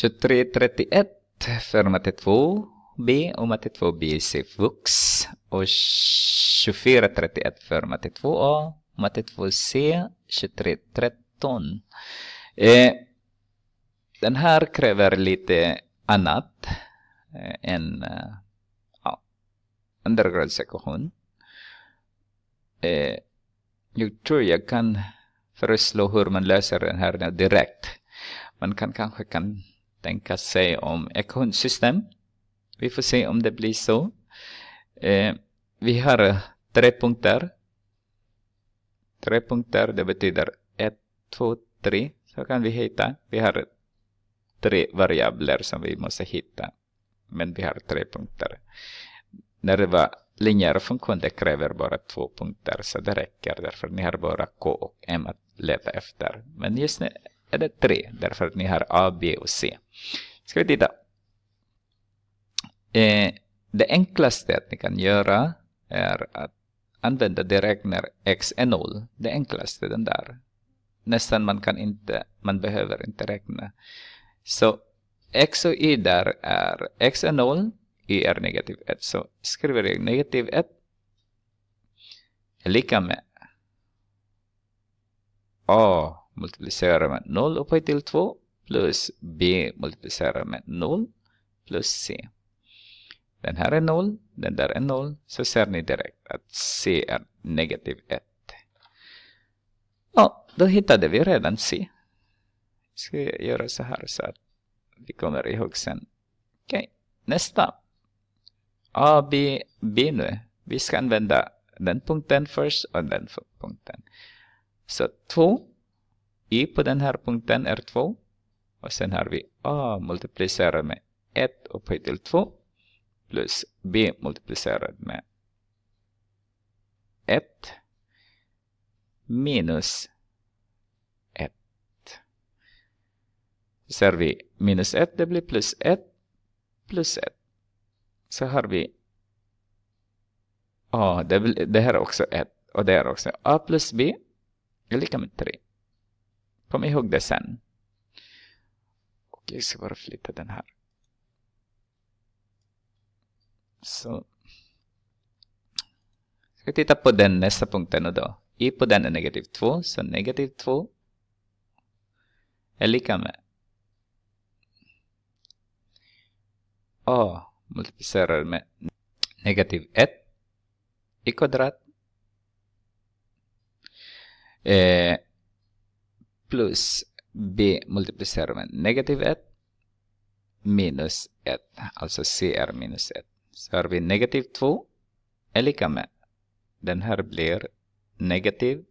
2331 för matte 2B och matte 2B svux och 2431 för matte 2A och matte 2C 2313. Eh, den här kräver lite annat eh, än eh, ja, Eh, jag tror jag kan föreslå hur man löser den här direkt. Man kan kanske kan tänka sig om ekosystem. Vi får se om det blir så. Eh, vi har eh, tre punkter. Tre punkter, det betyder ett, två, tre Så kan vi hitta. Vi har tre variabler som vi måste hitta. Men vi har tre punkter. När det var linjär funktion, det kräver bara två punkter. Så det räcker, därför ni har bara K och M att leta efter. Men just eller 3 därför att ni har A, B och C. Ska vi titta. Eh, det enklaste att ni kan göra är att använda direkt när x är noll. Det enklaste den där. Nästan man kan inte, man behöver inte räkna. Så x och y där är x är noll, y är negativ 1. Så skriver jag negativ 1 är lika med A multiplicerar med 0 upphöjt till 2 plus B multiplicerar med 0 plus C. Den här är 0, den där är 0, så ser ni direkt att C är negativ 1. Ja, då hittade vi redan C. Ska jag göra så här så att vi kommer ihåg sen. Okej, nästa. A, B, B nu. Vi ska använda den punkten först och den punkten. Så 2 i e på den här punkten är 2. Och sen har vi A multiplicerat med 1 upphöjt till 2. Plus B multiplicerat med 1. Minus 1. Så ser vi minus 1, det blir plus 1. Plus 1. Så har vi A, det, det här är också 1. Och det är också A plus B är lika med 3. Kom ihåg det sen. Och jag ska bara flytta den här. Så. Ska vi titta på den nästa punkten och då. i på den är negativ 2, så negativ 2 är lika med a multiplicerar med negativ 1 i kvadrat. Eh, plus b multiplicerar med negativ 1 minus 1. Alltså c är minus 1. Så har vi negativ 2 är lika med. Den här blir negativ.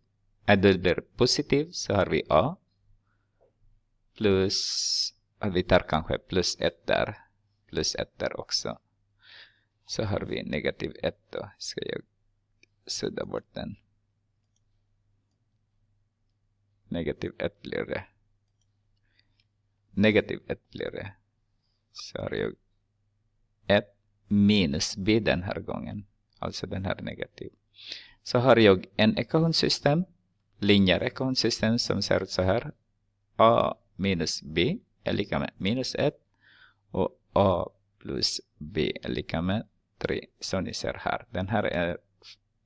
Äh, det blir positiv så har vi a. Plus, vi tar kanske plus 1 där. Plus 1 där också. Så har vi negativ 1 då. Ska jag sudda bort den negativ ytterligare. Negativ ytterligare. Så har jag 1 minus b den här gången. Alltså den här negativ. Så har jag en ekvationssystem. Linjär ekvationssystem som ser ut så här. a minus b är lika med minus 1. Och a plus b är lika med 3. Så ni ser här. Den här är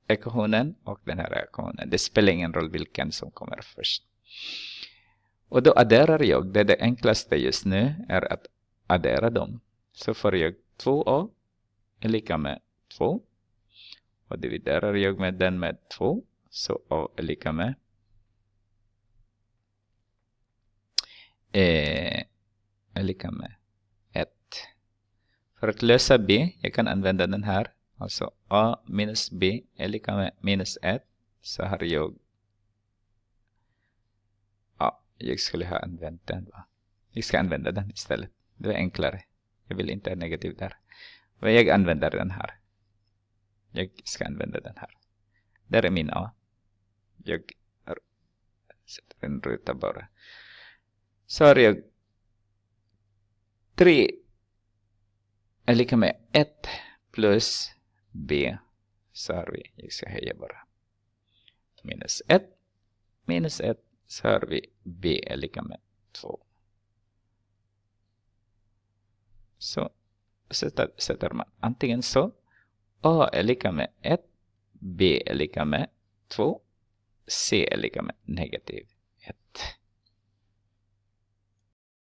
ekvationen och den här ekvationen. Det spelar ingen roll vilken som kommer först. Och då adderar jag, det, är det enklaste just nu är att addera dem. Så får jag 2a är lika med 2. Och dividerar jag med den med 2 så a är lika med eh, är lika med 1. För att lösa b, jag kan använda den här. Alltså a minus b är lika med minus 1. Så har jag jag skulle ha använt den. Va? Jag ska använda den istället. Det är enklare. Jag vill inte ha negativ där. Men jag använder den här. Jag ska använda den här. Där är min A. Jag sätter en ruta bara. Så har jag tre är lika med ett plus B. Så har vi, jag ska höja bara. Minus ett minus ett så har vi b är lika med 2. Så sätter, sätter man antingen så, a är lika med 1, b är lika med 2, c är lika med negativ.